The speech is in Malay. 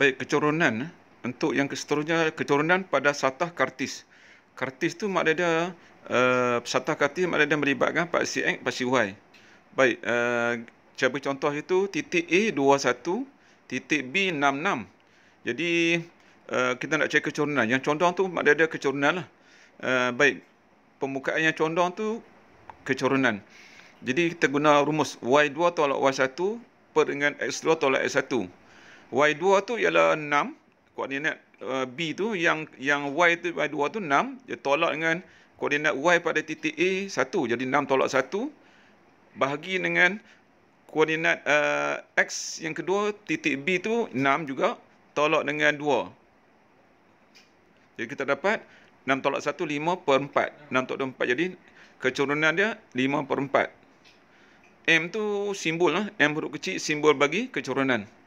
Baik, keturunan. Eh. Untuk yang seterusnya, keturunan pada satah kartis. Kartis tu maknanya dia, uh, eh, satah kartis maknanya dia melibatkan Pak Si X, Pak Si Y. Baik, uh, eh, cuba contoh itu, titik A, 21, titik B, 66. Jadi, uh, kita nak cari keturunan. Yang condong tu maknanya dia keturunan lah. Uh, baik, pembukaan yang condong tu keturunan. Jadi, kita guna rumus Y2 tolak Y1 per dengan X2 tolak X1. Y2 tu ialah 6 koordinat uh, B tu yang yang Y tu Y2 tu 6 dia tolak dengan koordinat Y pada titik A 1 jadi 6 tolak 1 bahagi dengan koordinat uh, X yang kedua titik B tu 6 juga tolak dengan 2 jadi kita dapat 6 tolak 1 5 per 4 6 tolak 4 jadi kecurunan dia 5 per 4 M tu simbol lah. M huruf kecil simbol bagi kecurunan.